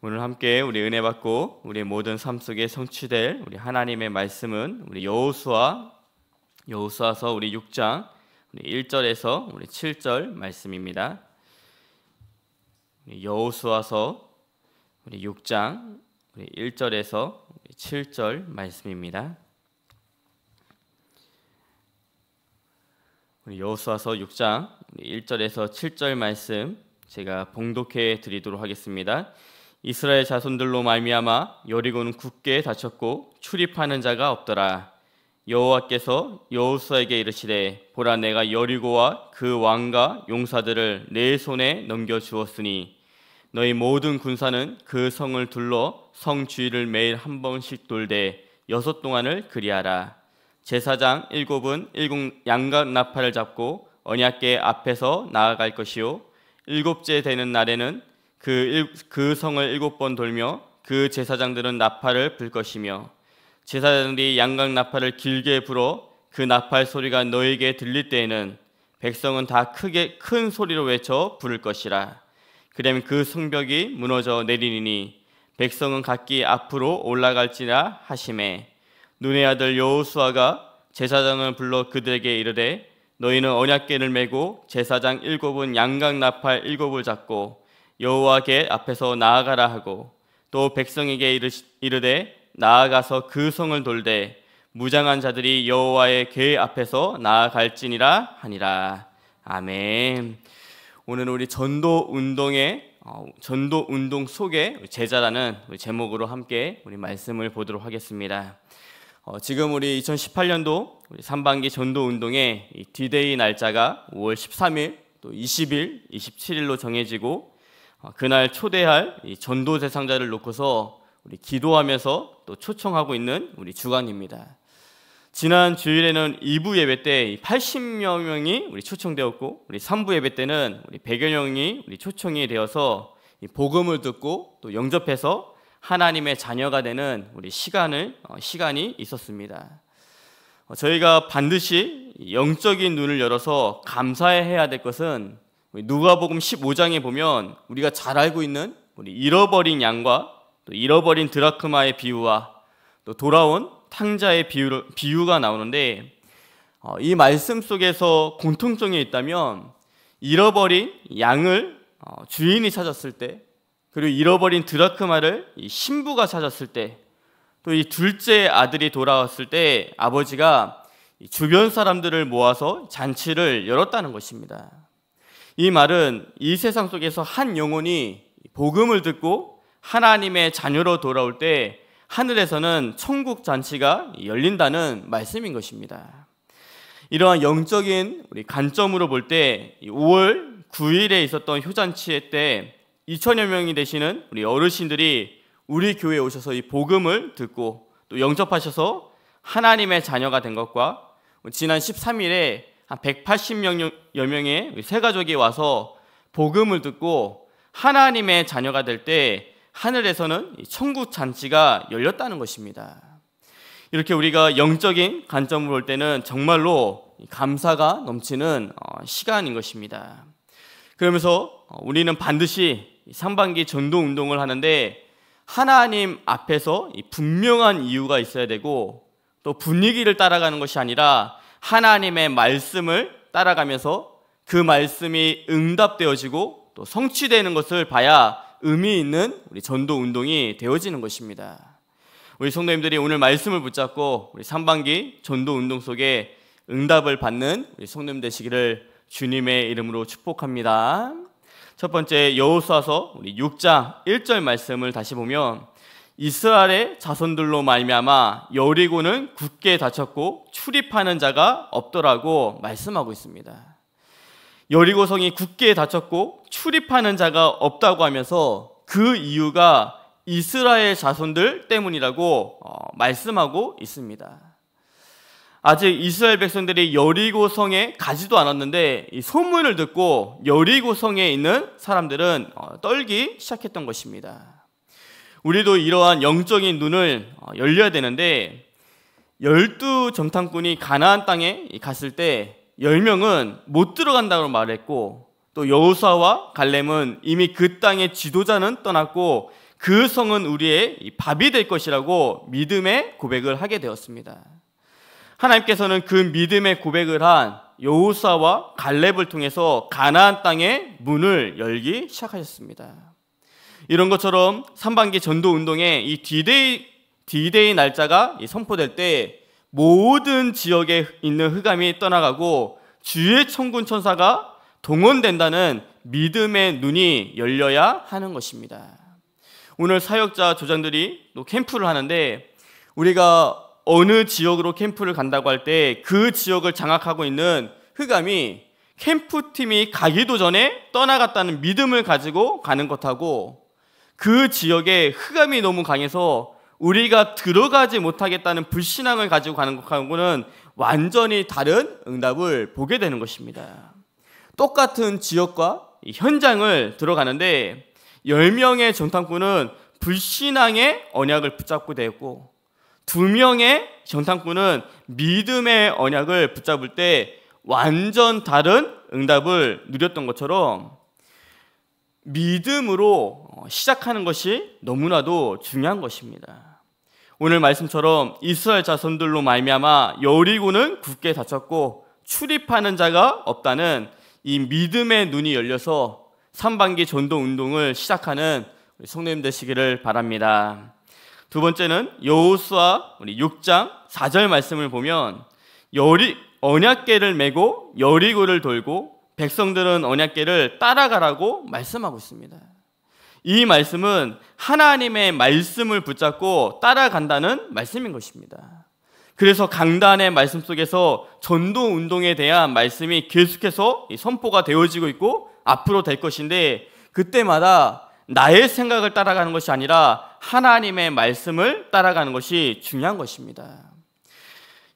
오늘 함께 우리 은혜 받고 우리 모든 삶 속에 성취될 우리 하나님의 말씀은 우리 여호수아 여호수아서 우리 6장 우리 1절에서 우리 7절 말씀입니다. 여호수아서 우리 6장 우리 1절에서 우리 7절 말씀입니다. 우리 여호수아서 6장 우리 1절에서 7절 말씀 제가 봉독해 드리도록 하겠습니다. 이스라엘 자손들로 말미암아 여리고는 굳게 닫혔고 출입하는 자가 없더라. 여호와께서 여호수아에게 이르시되 보라 내가 여리고와 그 왕과 용사들을 내 손에 넘겨 주었으니 너희 모든 군사는 그 성을 둘러 성 주위를 매일 한 번씩 돌되 여섯 동안을 그리하라. 제사장 일곱은 일곱 양각 나팔을 잡고 언약궤 앞에서 나아갈 것이요 일곱째 되는 날에는 그, 일, 그 성을 일곱 번 돌며 그 제사장들은 나팔을 불 것이며 제사장들이 양각 나팔을 길게 불어 그 나팔 소리가 너에게 들릴 때에는 백성은 다 크게 큰 소리로 외쳐 부를 것이라. 그러면 그 성벽이 무너져 내리니 백성은 각기 앞으로 올라갈지라 하심에 눈의 아들 여호수아가 제사장을 불러 그들에게 이르되 너희는 언약궤를 메고 제사장 일곱은 양각 나팔 일곱을 잡고 여호와께 앞에서 나아가라 하고 또 백성에게 이르되 나아가서 그 성을 돌되 무장한 자들이 여호와의 궤 앞에서 나아갈지니라 하니라 아멘. 오늘 우리 전도 운동의 어, 전도 운동 속에 제자라는 제목으로 함께 우리 말씀을 보도록 하겠습니다. 어, 지금 우리 2018년도 우리 3반기 전도 운동의 디데이 날짜가 5월 13일 또 20일, 27일로 정해지고 어, 그날 초대할 전도 대상자를 놓고서 우리 기도하면서 또 초청하고 있는 우리 주간입니다. 지난 주일에는 2부 예배 때 80여 명이 우리 초청되었고 우리 3부 예배 때는 우리 100여 명이 우리 초청이 되어서 복음을 듣고 또 영접해서 하나님의 자녀가 되는 우리 시간을 어, 시간이 있었습니다. 어, 저희가 반드시 영적인 눈을 열어서 감사해야 될 것은 누가복음 15장에 보면 우리가 잘 알고 있는 우리 잃어버린 양과 또 잃어버린 드라크마의 비유와 또 돌아온 탕자의 비유를, 비유가 나오는데 어, 이 말씀 속에서 공통점이 있다면 잃어버린 양을 어, 주인이 찾았을 때 그리고 잃어버린 드라크마를 신부가 찾았을 때 또 이 둘째 아들이 돌아왔을 때 아버지가 주변 사람들을 모아서 잔치를 열었다는 것입니다. 이 말은 이 세상 속에서 한 영혼이 복음을 듣고 하나님의 자녀로 돌아올 때 하늘에서는 천국 잔치가 열린다는 말씀인 것입니다. 이러한 영적인 우리 관점으로 볼 때 5월 9일에 있었던 효잔치회 때 2천여 명이 되시는 우리 어르신들이 우리 교회에 오셔서 이 복음을 듣고 또 영접하셔서 하나님의 자녀가 된 것과 지난 13일에 한 180여 명의 세 가족이 와서 복음을 듣고 하나님의 자녀가 될 때 하늘에서는 천국 잔치가 열렸다는 것입니다. 이렇게 우리가 영적인 관점으로 볼 때는 정말로 감사가 넘치는 어, 시간인 것입니다. 그러면서 어, 우리는 반드시 상반기 전도 운동을 하는데 하나님 앞에서 분명한 이유가 있어야 되고 또 분위기를 따라가는 것이 아니라 하나님의 말씀을 따라가면서 그 말씀이 응답되어지고 또 성취되는 것을 봐야 의미 있는 우리 전도 운동이 되어지는 것입니다. 우리 성도님들이 오늘 말씀을 붙잡고 우리 상반기 전도 운동 속에 응답을 받는 우리 성도님 되시기를 주님의 이름으로 축복합니다. 첫 번째 여호수아서 우리 6장 1절 말씀을 다시 보면 이스라엘의 자손들로 말미암아 여리고는 굳게 닫혔고 출입하는 자가 없더라고 말씀하고 있습니다. 여리고 성이 굳게 닫혔고 출입하는 자가 없다고 하면서 그 이유가 이스라엘 자손들 때문이라고 어, 말씀하고 있습니다. 아직 이스라엘 백성들이 여리고 성에 가지도 않았는데 이 소문을 듣고 여리고 성에 있는 사람들은 어, 떨기 시작했던 것입니다. 우리도 이러한 영적인 눈을 어, 열려야 되는데 열두 정탐꾼이 가나안 땅에 갔을 때 열명은못 들어간다고 말했고 또 여호사와 갈렘은 이미 그 땅의 지도자는 떠났고 그 성은 우리의 밥이 될 것이라고 믿음의 고백을 하게 되었습니다. 하나님께서는 그 믿음의 고백을 한 여호사와 갈렙을 통해서 가나안 땅의 문을 열기 시작하셨습니다. 이런 것처럼 3반기 전도 운동에 이 디데이 디데이 날짜가 선포될 때 모든 지역에 있는 흑암이 떠나가고 주의 천군 천사가 동원된다는 믿음의 눈이 열려야 하는 것입니다. 오늘 사역자 조장들이 또 캠프를 하는데 우리가 어느 지역으로 캠프를 간다고 할 때 그 지역을 장악하고 있는 흑암이 캠프팀이 가기도 전에 떠나갔다는 믿음을 가지고 가는 것하고 그 지역에 흑암이 너무 강해서 우리가 들어가지 못하겠다는 불신앙을 가지고 가는 것하고는 완전히 다른 응답을 보게 되는 것입니다. 똑같은 지역과 현장을 들어가는데 10명의 정탐꾼은 불신앙의 언약을 붙잡고 되었고 2명의 정탐꾼은 믿음의 언약을 붙잡을 때 완전 다른 응답을 누렸던 것처럼 믿음으로 시작하는 것이 너무나도 중요한 것입니다. 오늘 말씀처럼 이스라엘 자손들로 말미암아 여리고는 굳게 닫혔고 출입하는 자가 없다는 이 믿음의 눈이 열려서 삼반기 전도 운동을 시작하는 우리 성도님 되시기를 바랍니다. 두 번째는 여호수아 우리 6장 4절 말씀을 보면 여리 언약궤를 메고 여리고를 돌고 백성들은 언약궤를 따라가라고 말씀하고 있습니다. 이 말씀은 하나님의 말씀을 붙잡고 따라간다는 말씀인 것입니다. 그래서 강단의 말씀 속에서 전도 운동에 대한 말씀이 계속해서 선포가 되어지고 있고 앞으로 될 것인데 그때마다 나의 생각을 따라가는 것이 아니라 하나님의 말씀을 따라가는 것이 중요한 것입니다.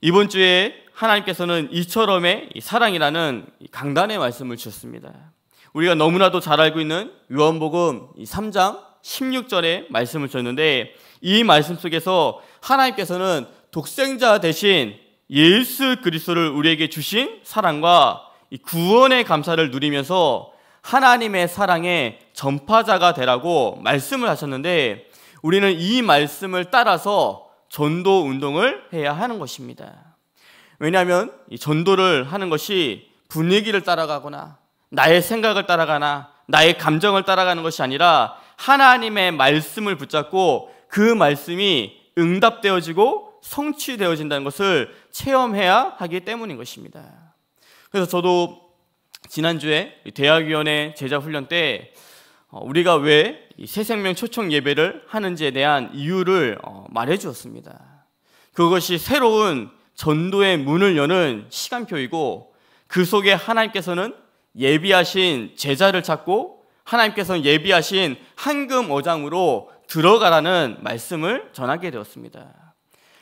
이번 주에 하나님께서는 이처럼의 사랑이라는 강단의 말씀을 주셨습니다. 우리가 너무나도 잘 알고 있는 요한복음 3장 16절의 말씀을 주셨는데 이 말씀 속에서 하나님께서는 독생자 대신 예수 그리스도를 우리에게 주신 사랑과 구원의 감사를 누리면서 하나님의 사랑의 전파자가 되라고 말씀을 하셨는데 우리는 이 말씀을 따라서 전도 운동을 해야 하는 것입니다. 왜냐하면 전도를 하는 것이 분위기를 따라가거나 나의 생각을 따라가나 나의 감정을 따라가는 것이 아니라 하나님의 말씀을 붙잡고 그 말씀이 응답되어지고 성취되어진다는 것을 체험해야 하기 때문인 것입니다. 그래서 저도 지난주에 대학위원회 제자훈련 때 어, 우리가 왜새 생명 초청 예배를 하는지에 대한 이유를 어, 말해 주었습니다. 그것이 새로운 전도의 문을 여는 시간표이고 그 속에 하나님께서는 예비하신 제자를 찾고 하나님께서 예비하신 한금 어장으로 들어가라는 말씀을 전하게 되었습니다.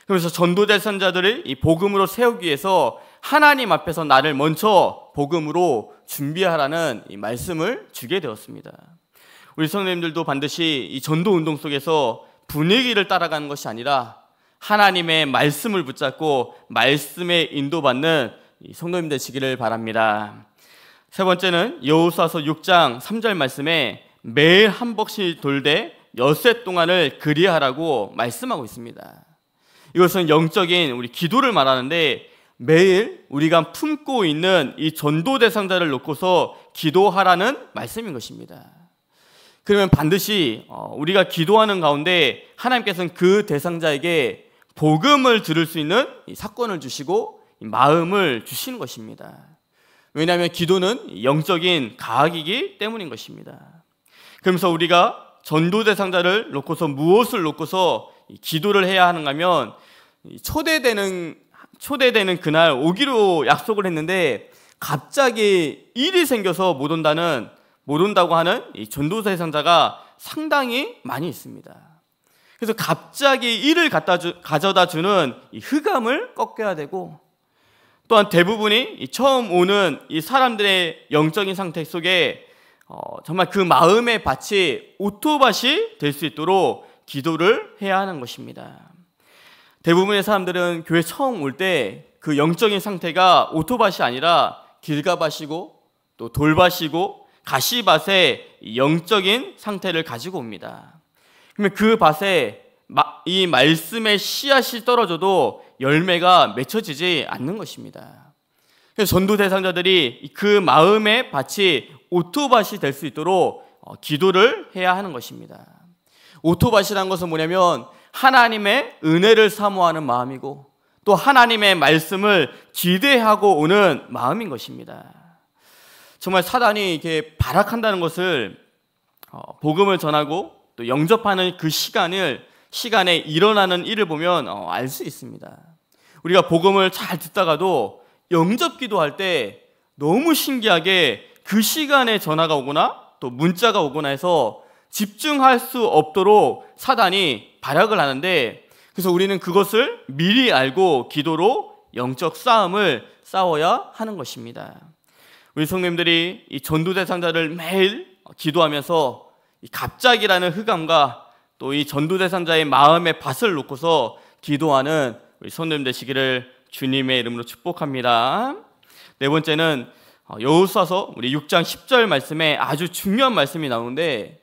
그래서 전도될 선자들을 이 복음으로 세우기 위해서 하나님 앞에서 나를 먼저 복음으로 준비하라는 이 말씀을 주게 되었습니다. 우리 성도님들도 반드시 이 전도 운동 속에서 분위기를 따라가는 것이 아니라 하나님의 말씀을 붙잡고 말씀에 인도받는 성도님 되시기를 바랍니다. 세 번째는 여호수아서 6장 3절 말씀에 매일 한 번씩 돌되 엿새 동안을 그리하라고 말씀하고 있습니다. 이것은 영적인 우리 기도를 말하는데 매일 우리가 품고 있는 이 전도 대상자를 놓고서 기도하라는 말씀인 것입니다. 그러면 반드시 어, 우리가 기도하는 가운데 하나님께서는 그 대상자에게 복음을 들을 수 있는 사건을 주시고 마음을 주시는 것입니다. 왜냐하면 기도는 영적인 과학이기 때문인 것입니다. 그러면서 우리가 전도 대상자를 놓고서 무엇을 놓고서 기도를 해야 하는가 하면 초대되는 초대되는 그날 오기로 약속을 했는데 갑자기 일이 생겨서 못 온다는 못 온다고 하는 전도 대상자가 상당히 많이 있습니다. 그래서 갑자기 일을 갖다 주, 가져다 주는 흑암을 꺾여야 되고 또한 대부분이 처음 오는 이 사람들의 영적인 상태 속에 어, 정말 그 마음의 밭이 오토밭이 될 수 있도록 기도를 해야 하는 것입니다. 대부분의 사람들은 교회 처음 올 때 그 영적인 상태가 오토밭이 아니라 길가밭이고 또 돌밭이고 가시밭의 영적인 상태를 가지고 옵니다. 그러면 그 밭에 이 말씀의 씨앗이 떨어져도 열매가 맺혀지지 않는 것입니다. 전도 대상자들이 그 마음의 밭이 오토밭이 될 수 있도록 어, 기도를 해야 하는 것입니다. 오토밭이란 것은 뭐냐면 하나님의 은혜를 사모하는 마음이고 또 하나님의 말씀을 기대하고 오는 마음인 것입니다. 정말 사단이 이렇게 발악한다는 것을 어, 복음을 전하고 또 영접하는 그 시간을 시간에 일어나는 일을 보면 어, 알수 있습니다. 우리가 복음을 잘 듣다가도 영접 기도할 때 너무 신기하게 그 시간에 전화가 오거나 또 문자가 오거나 해서 집중할 수 없도록 사단이 발악을 하는데 그래서 우리는 그것을 미리 알고 기도로 영적 싸움을 싸워야 하는 것입니다. 우리 성님들이 이 전도 대상자를 매일 기도하면서 갑작이라는 흑암과 또이 전도 대상자의 마음에 밭을 놓고서 기도하는 우리 손님 되시기를 주님의 이름으로 축복합니다. 네 번째는 어, 여호수아서 우리 6장 10절 말씀에 아주 중요한 말씀이 나오는데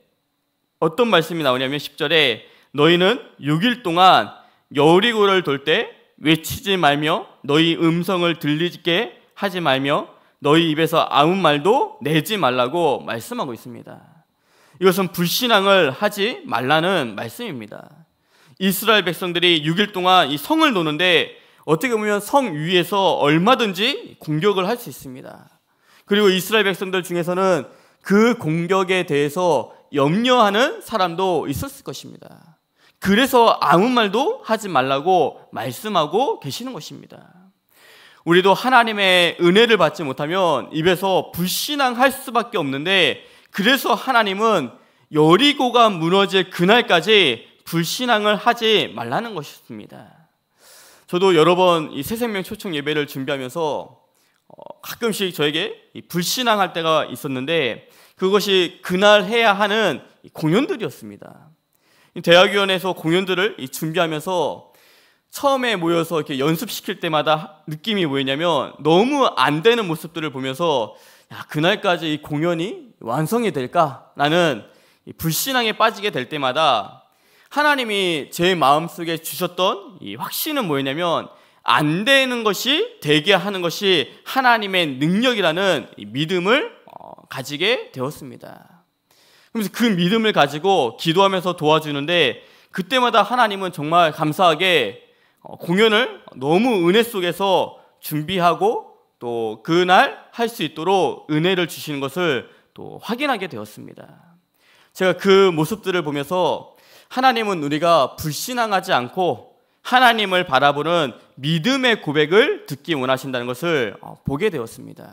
어떤 말씀이 나오냐면 10절에 너희는 6일 동안 여리고를 돌 때 외치지 말며 너희 음성을 들리게 하지 말며 너희 입에서 아무 말도 내지 말라고 말씀하고 있습니다. 이것은 불신앙을 하지 말라는 말씀입니다. 이스라엘 백성들이 6일 동안 이 성을 노는데 어떻게 보면 성 위에서 얼마든지 공격을 할 수 있습니다. 그리고 이스라엘 백성들 중에서는 그 공격에 대해서 염려하는 사람도 있었을 것입니다. 그래서 아무 말도 하지 말라고 말씀하고 계시는 것입니다. 우리도 하나님의 은혜를 받지 못하면 입에서 불신앙할 수밖에 없는데 그래서 하나님은 여리고가 무너질 그날까지 불신앙을 하지 말라는 것이었습니다. 저도 여러 번 이 새생명 초청 예배를 준비하면서 어, 가끔씩 저에게 불신앙할 때가 있었는데 그것이 그날 해야 하는 공연들이었습니다. 대학위원회에서 공연들을 준비하면서 처음에 모여서 이렇게 연습시킬 때마다 느낌이 뭐였냐면 너무 안 되는 모습들을 보면서 야, 그날까지 이 공연이 완성이 될까나는 불신앙에 빠지게 될 때마다 하나님이 제 마음속에 주셨던 이 확신은 뭐였냐면 안 되는 것이 되게 하는 것이 하나님의 능력이라는 믿음을 어, 가지게 되었습니다. 그래서 그 믿음을 가지고 기도하면서 도와주는데 그때마다 하나님은 정말 감사하게 어, 공연을 너무 은혜 속에서 준비하고 또 그날 할 수 있도록 은혜를 주시는 것을 또 확인하게 되었습니다. 제가 그 모습들을 보면서 하나님은 우리가 불신앙하지 않고 하나님을 바라보는 믿음의 고백을 듣기 원하신다는 것을 어, 보게 되었습니다.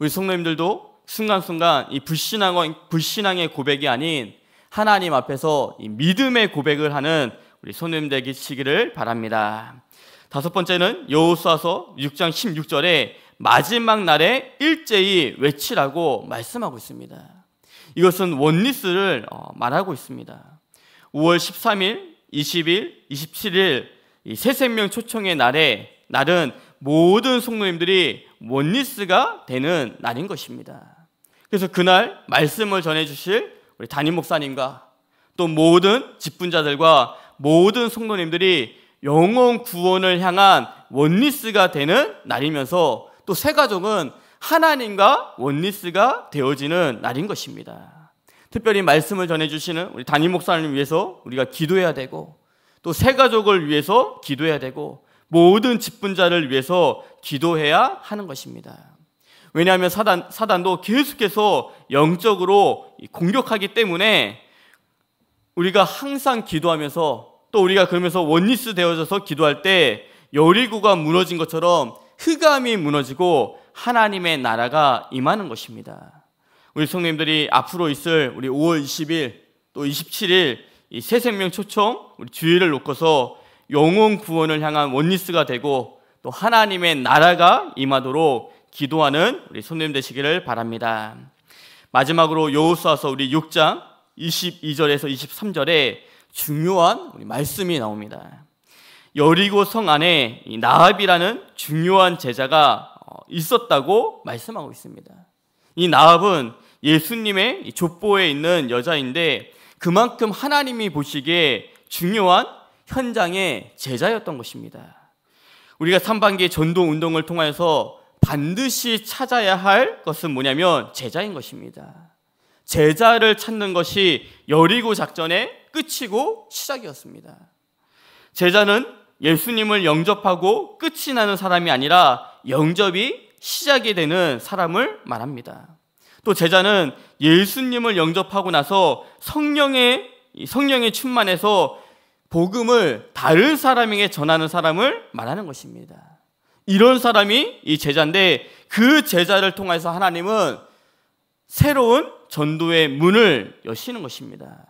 우리 성도님들도 순간순간 이 불신앙, 불신앙의 고백이 아닌 하나님 앞에서 믿음의 고백을 하는 우리 손님 되시기를 바랍니다. 다섯 번째는 여호수아서 6장 16절에 마지막 날에 일제히 외치라고 말씀하고 있습니다. 이것은 원리스를 어, 말하고 있습니다. 5월 13일, 20일, 27일 이 새생명 초청의 날에 날은 모든 성도님들이 원리스가 되는 날인 것입니다. 그래서 그날 말씀을 전해 주실 우리 담임 목사님과 또 모든 직분자들과 모든 성도님들이 영원 구원을 향한 원리스가 되는 날이면서 또새 가족은 하나님과 원리스가 되어지는 날인 것입니다. 특별히 말씀을 전해주시는 우리 담임 목사님 위해서 우리가 기도해야 되고 또새 가족을 위해서 기도해야 되고 모든 직분자를 위해서 기도해야 하는 것입니다. 왜냐하면 사단, 사단도 계속해서 영적으로 공격하기 때문에 우리가 항상 기도하면서 또 우리가 그러면서 원리스 되어져서 기도할 때 여리고가 무너진 것처럼 흑암이 무너지고 하나님의 나라가 임하는 것입니다. 우리 성님들이 앞으로 있을 우리 5월 20일 또 27일 이새 생명 초청 우리 주의를 놓고서 영혼 구원을 향한 원리스가 되고 또 하나님의 나라가 임하도록 기도하는 우리 손님 되시기를 바랍니다. 마지막으로 여호수아서 우리 6장 22절에서 23절에 중요한 우리 말씀이 나옵니다. 여리고 성 안에 이 나합이라는 중요한 제자가 어, 있었다고 말씀하고 있습니다. 이 나합은 예수님의 족보에 있는 여자인데 그만큼 하나님이 보시기에 중요한 현장의 제자였던 것입니다. 우리가 3반기 전도 운동을 통해서 반드시 찾아야 할 것은 뭐냐면 제자인 것입니다. 제자를 찾는 것이 여리고 작전의 끝이고 시작이었습니다. 제자는 예수님을 영접하고 끝이 나는 사람이 아니라 영접이 시작이 되는 사람을 말합니다. 또 제자는 예수님을 영접하고 나서 성령의 성령의 충만해서 복음을 다른 사람에게 전하는 사람을 말하는 것입니다. 이런 사람이 이 제자인데 그 제자를 통해서 하나님은 새로운 전도의 문을 여시는 것입니다.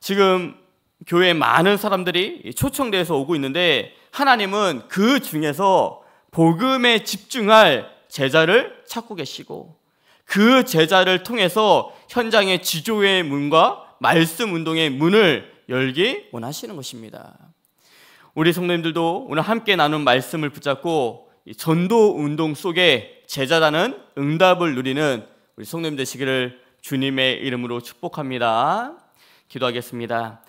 지금 교회 많은 사람들이 초청돼서 오고 있는데 하나님은 그 중에서 복음에 집중할 제자를 찾고 계시고 그 제자를 통해서 현장의 지조의 문과 말씀 운동의 문을 열기 원하시는 것입니다. 우리 성도님들도 오늘 함께 나눈 말씀을 붙잡고 전도 운동 속에 제자라는 응답을 누리는 우리 성도님 되시기를 주님의 이름으로 축복합니다. 기도하겠습니다.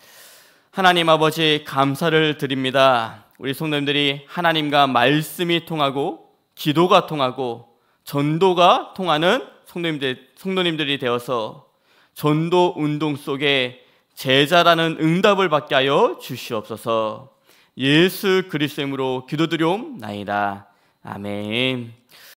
하나님 아버지 감사를 드립니다. 우리 성도님들이 하나님과 말씀이 통하고 기도가 통하고 전도가 통하는 성도님들, 성도님들이 되어서 전도 운동 속에 제자라는 응답을 받게 하여 주시옵소서 예수 그리스도로 기도드려옵나이다. 아멘.